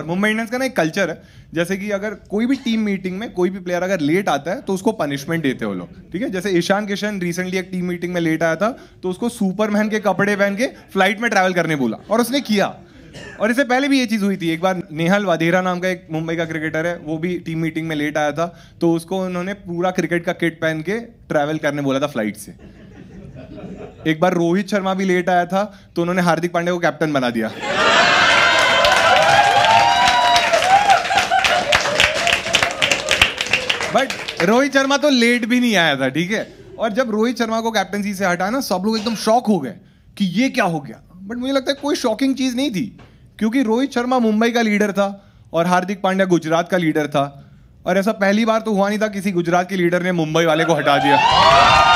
और मुंबई इंडियंस का ना एक कल्चर है जैसे कि अगर कोई भी टीम मीटिंग में कोई भी प्लेयर अगर लेट आता है तो उसको पनिशमेंट देते हो लोग ठीक है जैसे ईशान किशन रिसेंटली एक टीम मीटिंग में लेट आया था तो उसको सुपरमैन के कपड़े पहन के फ्लाइट में ट्रैवल करने बोला और उसने किया और इससे पहले भी ये चीज़ हुई थी एक बार नेहल वाधेरा नाम का एक मुंबई का क्रिकेटर है वो भी टीम मीटिंग में लेट आया था तो उसको उन्होंने पूरा क्रिकेट का किट पहन के ट्रैवल करने बोला था फ्लाइट से एक बार रोहित शर्मा भी लेट आया था तो उन्होंने हार्दिक पांडे को कैप्टन बना दिया बट रोहित शर्मा तो लेट भी नहीं आया था ठीक है और जब रोहित शर्मा को कैप्टनसी से हटा ना सब लोग एकदम शॉक हो गए कि ये क्या हो गया बट मुझे लगता है कोई शॉकिंग चीज़ नहीं थी क्योंकि रोहित शर्मा मुंबई का लीडर था और हार्दिक पांड्या गुजरात का लीडर था और ऐसा पहली बार तो हुआ नहीं था किसी गुजरात के लीडर ने मुंबई वाले को हटा दिया